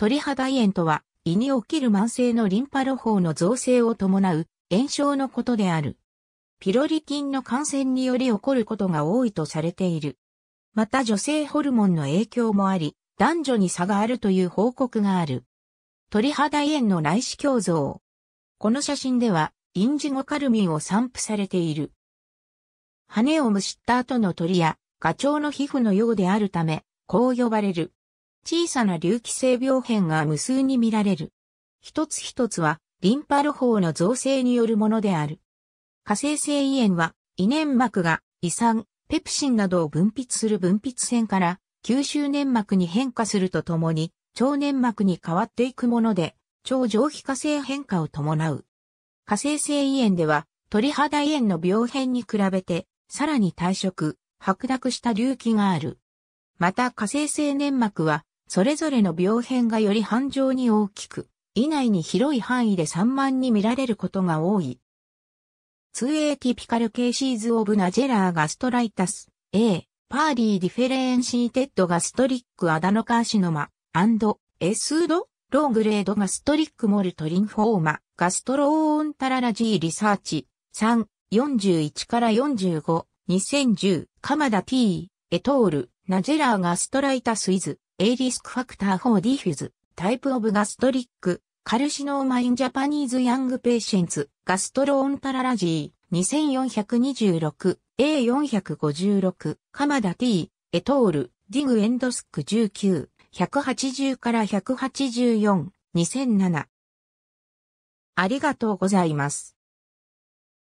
鳥肌炎とは、胃に起きる慢性のリンパ露胞の造成を伴う炎症のことである。ピロリ菌の感染により起こることが多いとされている。また女性ホルモンの影響もあり、男女に差があるという報告がある。鳥肌炎の内視鏡像。この写真では、インジゴカルミンを散布されている。羽をむしった後の鳥や、ガチョウの皮膚のようであるため、こう呼ばれる。小さな隆起性病変が無数に見られる。一つ一つは、リンパル法の造成によるものである。火星性胃炎は、胃粘膜が、胃酸、ペプシンなどを分泌する分泌腺から、吸収粘膜に変化するとともに、腸粘膜に変わっていくもので、腸上皮化性変化を伴う。火星性胃炎では、鳥肌胃炎の病変に比べて、さらに退色、白濁した隆起がある。また火星性粘膜は、それぞれの病変がより繁盛に大きく、以内に広い範囲で散万に見られることが多い。2A ティピカルケーシーズ・オブ・ナジェラー・ガストライタス、A、パーリー・ディフェレンシーテッド・ガストリック・アダノカーシノマ、アンド、エスード、ローグレード・ガストリック・モルト・リンフォーマ、ガストローン・タララジー・リサーチ、3、41から45、2010、カマダ T、エトール、ナジェラー・ガストライタス・イズ、A Risk Factor for Diffuse Type of Gastric Carcinoma in Japanese Young Patients Gastroenterology 2426 A456 鎌田 T エトールディグエンドスク19 180から184 2007ありがとうございます。